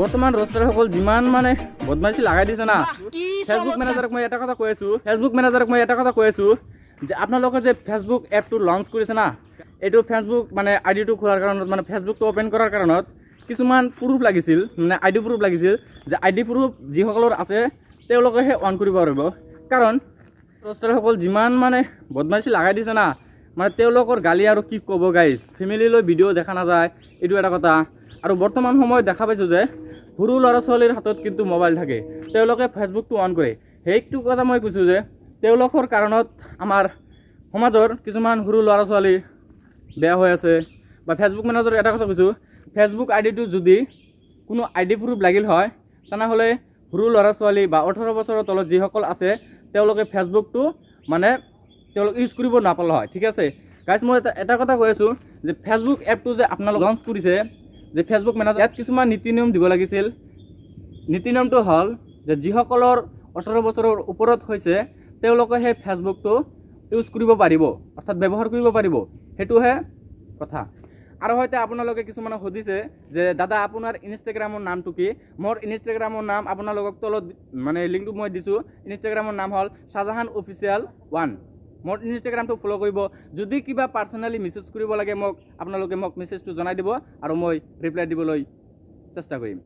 বৰ্তমান ৰোস্টাৰ সকল যান মানে বদমাইশি লাগাই দিছে না ফেচবুক মেনেজাৰক মই এটা কথা কৈ কয়েছো ফেচবুক মেনেজাৰক মই এটা কথা কৈ কয়েছো যে আপোনালোকে যে ফেচবুক এপটো লঞ্চ কৰিছে না এইটো ফেচবুক মানে আইডিটা খোলাৰ কাৰণত মানে ফেচবুকটো অ'পেন কৰাৰ কাৰণত কিছুমান প্ৰুফ লাগিছিল মানে আইডি প্ৰুফ লাগিছিল যে আইডি প্ৰুফ যিসকলৰ আছে তেওঁলোকেহে অন কৰব কাৰণ ৰোস্টাৰ সকল যিমান মানে বদমাইশি লাগাই দিছে না মানে তেওঁলোকৰ গালি আৰু কি ক'ব গাইছ ফেমিলি লৈ ভিডিঅ' দেখা নাযায় এইটো এটা কথা আৰু বৰ্তমান সময়ত দেখা পাইছোঁ যে সৰু ল'ৰা ছোৱালীৰ হাতত কিন্তু মোবাইল থাকে তেওঁলোকে ফেচবুকটো অন কৰে সেইটো কথা মই কৈছোঁ যে তেওঁলোকৰ কাৰণত আমাৰ সমাজৰ কিছুমান সৰু ল'ৰা ছোৱালী বেয়া হৈ আছে বা ফেচবুক মেনেজাৰ এটা কথা কৈছোঁ ফেচবুক আইডিটো যদি কোনো আইডি প্ৰুফ লাগিল হয় তেনেহ'লে সৰু ল'ৰা ছোৱালী বা ওঠৰ বছৰৰ তলত যিসকল আছে তেওঁলোকে ফেচবুকটো মানে তেওঁলোকে ইউজ কৰিব নাপালে হয় ঠিক আছে গাইছ মই এটা এটা কথা কৈ আছোঁ যে ফেচবুক এপটো যে আপোনালোকে লঞ্চ কৰিছে যে ফেচবুক মেনেজার ইয়াত কিছুমান নীতি নিয়ম দিব লাগিছিল নীতি নিয়মটো হল যে যিসকলৰ ওঠৰ বছৰৰ ওপৰত হৈছে তেওঁলোকে সেই ফেচবুকটো ইউজ কৰিব পাৰিব অৰ্থাৎ ব্যৱহাৰ কৰিব পাৰিব সেইটোহে কথা আৰু হয়তো আপোনালোকে কিছুমানক সুধিছে যে দাদা আপোনাৰ ইনষ্টাগ্ৰামৰ নামটো কি মোৰ ইনষ্টাগ্ৰামৰ নাম আপোনালোকক তলত মানে লিংকটো মই দিছোঁ ইনষ্টাগ্ৰামৰ নাম হ'ল শ্বাহজাহান অফিচিয়েল ওৱান মোৰ ইনষ্টাগ্ৰামটো ফ'ল' কৰিব যদি কিবা পাৰ্চনেলি মেছেজ কৰিব লাগে মোক আপোনালোকে মোক মেছেজটো জনাই দিব আৰু মই ৰিপ্লাই দিবলৈ চেষ্টা কৰিম